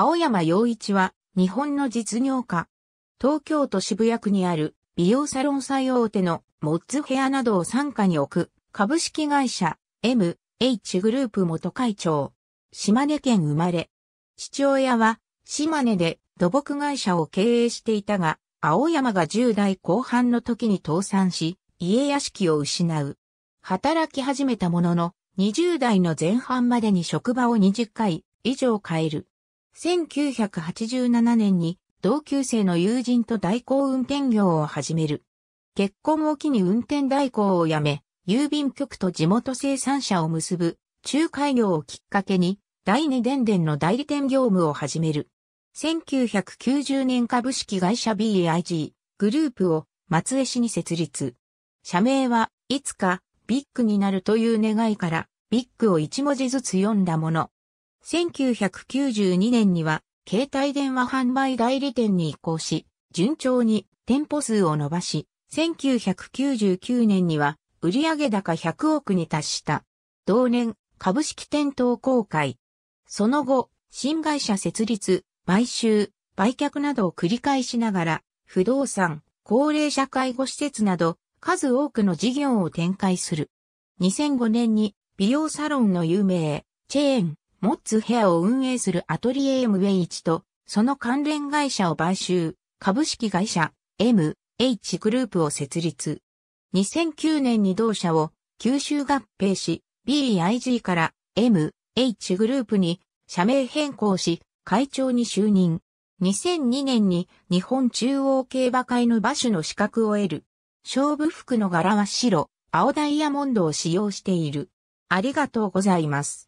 青山洋一は、日本の実業家。東京都渋谷区にある、美容サロン最大手の、モッツヘアなどを傘下に置く、株式会社、M、H グループ元会長。島根県生まれ。父親は、島根で土木会社を経営していたが、青山が10代後半の時に倒産し、家屋敷を失う。働き始めたものの、20代の前半までに職場を20回以上変える。1987年に同級生の友人と代行運転業を始める。結婚を機に運転代行を辞め、郵便局と地元生産者を結ぶ仲介業をきっかけに、第二電電の代理店業務を始める。1990年株式会社 b i g グループを松江市に設立。社名はいつかビッグになるという願いからビッグを一文字ずつ読んだもの。1992年には、携帯電話販売代理店に移行し、順調に店舗数を伸ばし、1999年には売上高100億に達した。同年、株式店頭公開。その後、新会社設立、買収、売却などを繰り返しながら、不動産、高齢者介護施設など、数多くの事業を展開する。2005年に美容サロンの有名、チェーン、モッツヘアを運営するアトリエ MH と、その関連会社を買収、株式会社 MH グループを設立。2009年に同社を吸収合併し、BIG から MH グループに社名変更し、会長に就任。2002年に日本中央競馬会の馬主の資格を得る。勝負服の柄は白、青ダイヤモンドを使用している。ありがとうございます。